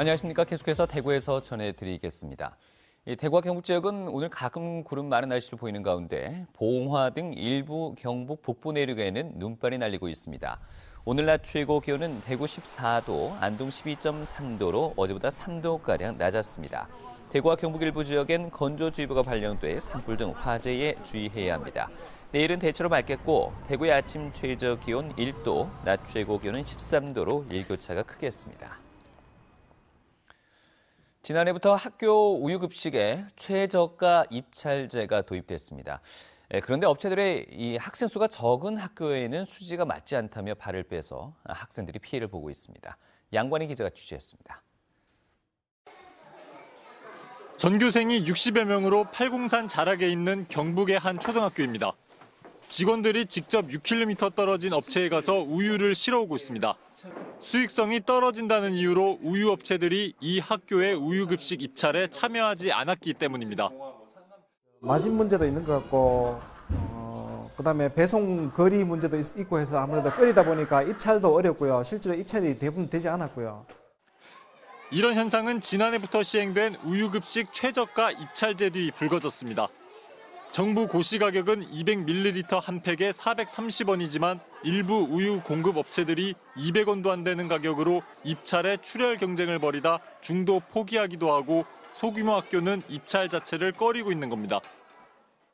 안녕하십니까. 계속해서 대구에서 전해드리겠습니다. 대구와 경북 지역은 오늘 가끔 구름 많은 날씨를 보이는 가운데 보홍화 등 일부 경북 북부 내륙에는 눈발이 날리고 있습니다. 오늘 낮 최고 기온은 대구 14도, 안동 12.3도로 어제보다 3도가량 낮았습니다. 대구와 경북 일부 지역엔 건조주의보가 발령돼 산불 등 화재에 주의해야 합니다. 내일은 대체로 맑겠고 대구의 아침 최저 기온 1도, 낮 최고 기온은 13도로 일교차가 크겠습니다. 지난해부터 학교 우유급식에 최저가 입찰제가 도입됐습니다. 예, 그런데 업체들의 이 학생 수가 적은 학교에는 수지가 맞지 않다며 발을 빼서 학생들이 피해를 보고 있습니다. 양관희 기자가 취재했습니다. 전교생이 60여 명으로 팔공산 자락에 있는 경북의 한 초등학교입니다. 직원들이 직접 6km 떨어진 업체에 가서 우유를 실어오고 있습니다. 수익성이 떨어진다는 이유로 우유업체들이 이 학교의 우유급식 입찰에 참여하지 않았기 때문입니다. 마진 문제도 있는 것 같고 어, 그다음에 배송 거리 문제도 있고 해서 아무래도 끓이다 보니까 입찰도 어렵고요. 실제로 입찰이 대부분 되지 않았고요. 이런 현상은 지난해부터 시행된 우유급식 최저가 입찰제 뒤 불거졌습니다. 정부 고시 가격은 200ml 한 팩에 430원이지만 일부 우유 공급 업체들이 200원도 안 되는 가격으로 입찰에 출혈 경쟁을 벌이다 중도 포기하기도 하고 소규모 학교는 입찰 자체를 꺼리고 있는 겁니다.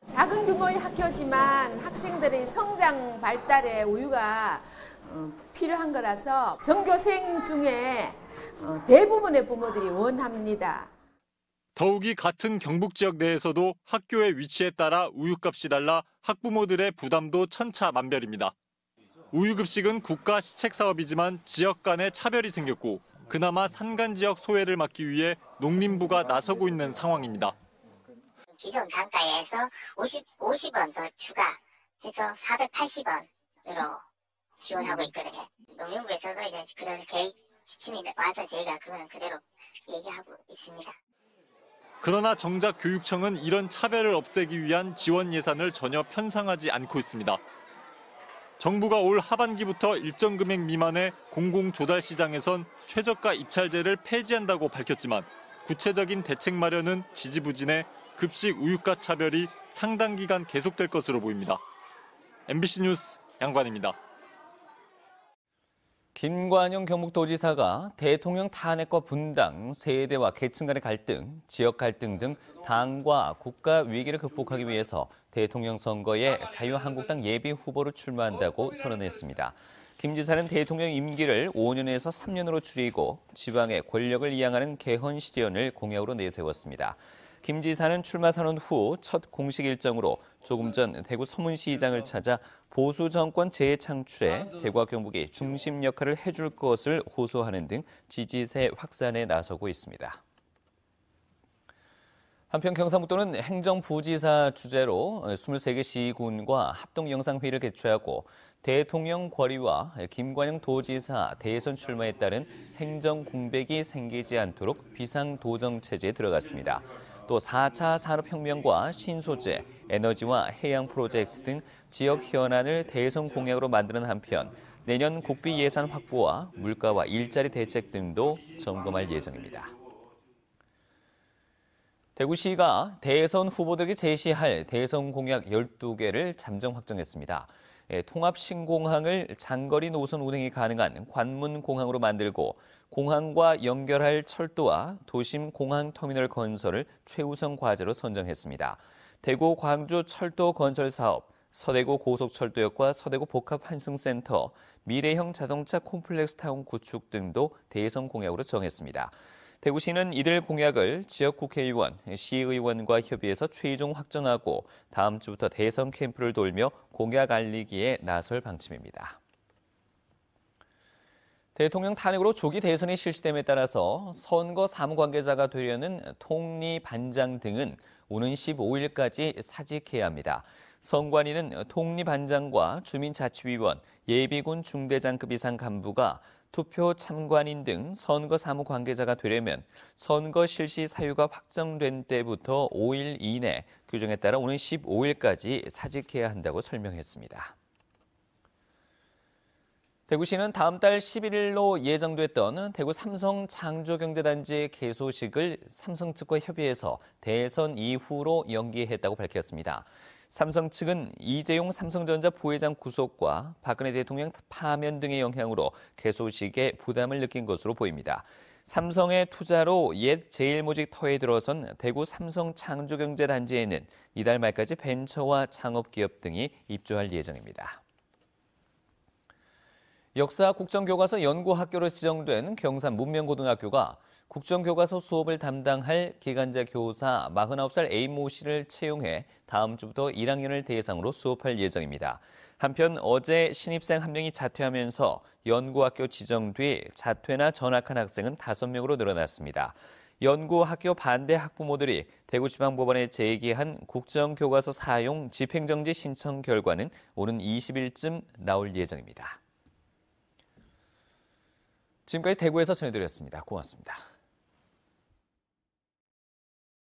작은 규모의 학교지만 학생들의 성장 발달에 우유가 어, 필요한 거라서 전교생 중에 어, 대부분의 부모들이 원합니다. 더욱이 같은 경북 지역 내에서도 학교의 위치에 따라 우유값이 달라 학부모들의 부담도 천차만별입니다. 우유급식은 국가 시책 사업이지만 지역 간의 차별이 생겼고 그나마 산간 지역 소외를 막기 위해 농림부가 나서고 있는 상황입니다. 기존 단가에서 50, 50원 더 추가해서 480원으로 지원하고 있거든요. 농림부에서도 이제 그런 계획 지침이 와서 저희가 그거는 그대로 얘기하고 있습니다. 그러나 정작 교육청은 이런 차별을 없애기 위한 지원 예산을 전혀 편성하지 않고 있습니다. 정부가 올 하반기부터 일정 금액 미만의 공공조달 시장에선 최저가 입찰제를 폐지한다고 밝혔지만 구체적인 대책 마련은 지지부진해 급식 우유가 차별이 상당 기간 계속될 것으로 보입니다. MBC 뉴스 양관입니다. 김관용 경북도지사가 대통령 탄핵과 분당, 세대와 계층 간의 갈등, 지역 갈등 등 당과 국가 위기를 극복하기 위해서 대통령 선거에 자유한국당 예비 후보로 출마한다고 선언했습니다. 김 지사는 대통령 임기를 5년에서 3년으로 줄이고 지방의 권력을 이양하는 개헌 실현을 공약으로 내세웠습니다. 김 지사는 출마 선언 후 첫 공식 일정으로 조금 전 대구 서문시장을 찾아 보수 정권 재창출에 대구와 경북이 중심 역할을 해줄 것을 호소하는 등 지지세 확산에 나서고 있습니다. 한편 경상북도는 행정부지사 주재로 23개 시군과 합동영상회의를 개최하고 대통령 궐의와 김관영 도지사 대선 출마에 따른 행정 공백이 생기지 않도록 비상도정체제에 들어갔습니다. 또 4차 산업혁명과 신소재, 에너지와 해양 프로젝트 등 지역 현안을 대선 공약으로 만드는 한편 내년 국비 예산 확보와 물가와 일자리 대책 등도 점검할 예정입니다. 대구시가 대선 후보들에게 제시할 대선 공약 12개를 잠정 확정했습니다. 예, 통합신공항을 장거리 노선 운행이 가능한 관문공항으로 만들고 공항과 연결할 철도와 도심 공항터미널 건설을 최우선 과제로 선정했습니다. 대구 광주 철도 건설 사업, 서대구 고속철도역과 서대구 복합환승센터, 미래형 자동차 콤플렉스 타운 구축 등도 대성 공약으로 정했습니다. 대구시는 이들 공약을 지역 국회의원, 시의원과 협의해서 최종 확정하고 다음 주부터 대선 캠프를 돌며 공약 알리기에 나설 방침입니다. 대통령 탄핵으로 조기 대선이 실시됨에 따라서 선거 사무 관계자가 되려는 통리 반장 등은 오는 15일까지 사직해야 합니다. 선관위는 통리 반장과 주민자치위원, 예비군 중대장급 이상 간부가 투표 참관인 등 선거 사무 관계자가 되려면 선거 실시 사유가 확정된 때부터 5일 이내 규정에 따라 오는 15일까지 사직해야 한다고 설명했습니다. 대구시는 다음 달 11일로 예정됐던 대구 삼성 창조경제단지 개소식을 삼성 측과 협의해서 대선 이후로 연기했다고 밝혔습니다. 삼성 측은 이재용 삼성전자 부회장 구속과 박근혜 대통령 파면 등의 영향으로 개소식에 부담을 느낀 것으로 보입니다. 삼성의 투자로 옛 제일모직 터에 들어선 대구 삼성 창조경제단지에는 이달 말까지 벤처와 창업기업 등이 입주할 예정입니다. 역사 국정교과서 연구학교로 지정된 경산 문명고등학교가 국정교과서 수업을 담당할 기간제 교사 49살 A모 씨를 채용해 다음 주부터 1학년을 대상으로 수업할 예정입니다. 한편 어제 신입생 한 명이 자퇴하면서 연구학교 지정 뒤 자퇴나 전학한 학생은 5명으로 늘어났습니다. 연구학교 반대 학부모들이 대구지방법원에 제기한 국정교과서 사용 집행정지 신청 결과는 오는 20일쯤 나올 예정입니다. 지금까지 대구에서 전해드렸습니다. 고맙습니다.